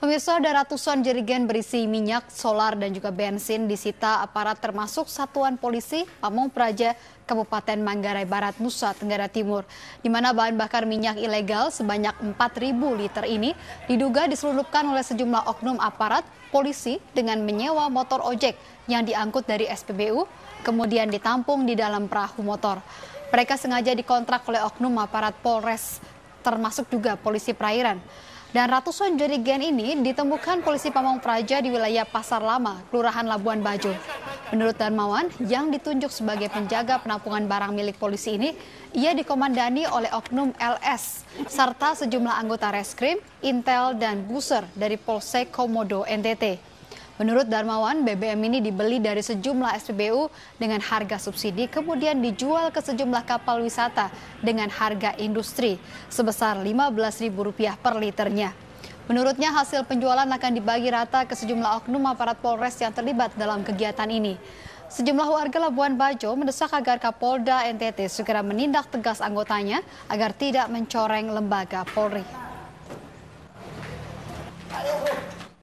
Pemirsa ada ratusan jerigen berisi minyak, solar dan juga bensin disita aparat termasuk Satuan Polisi Pamong Praja Kabupaten Manggarai Barat Nusa Tenggara Timur di mana bahan bakar minyak ilegal sebanyak 4.000 liter ini diduga diselundupkan oleh sejumlah oknum aparat polisi dengan menyewa motor ojek yang diangkut dari SPBU kemudian ditampung di dalam perahu motor. Mereka sengaja dikontrak oleh oknum aparat Polres termasuk juga polisi perairan. Dan ratusan jerigen ini ditemukan polisi Pamong Praja di wilayah Pasar Lama, Kelurahan Labuan Bajo. Menurut Darmawan, yang ditunjuk sebagai penjaga penampungan barang milik polisi ini, ia dikomandani oleh Oknum LS, serta sejumlah anggota reskrim, intel, dan buser dari Polsek Komodo NTT. Menurut Darmawan, BBM ini dibeli dari sejumlah SPBU dengan harga subsidi kemudian dijual ke sejumlah kapal wisata dengan harga industri sebesar Rp15.000 per liternya. Menurutnya hasil penjualan akan dibagi rata ke sejumlah oknum aparat Polres yang terlibat dalam kegiatan ini. Sejumlah warga Labuan Bajo mendesak agar Kapolda NTT segera menindak tegas anggotanya agar tidak mencoreng lembaga Polri.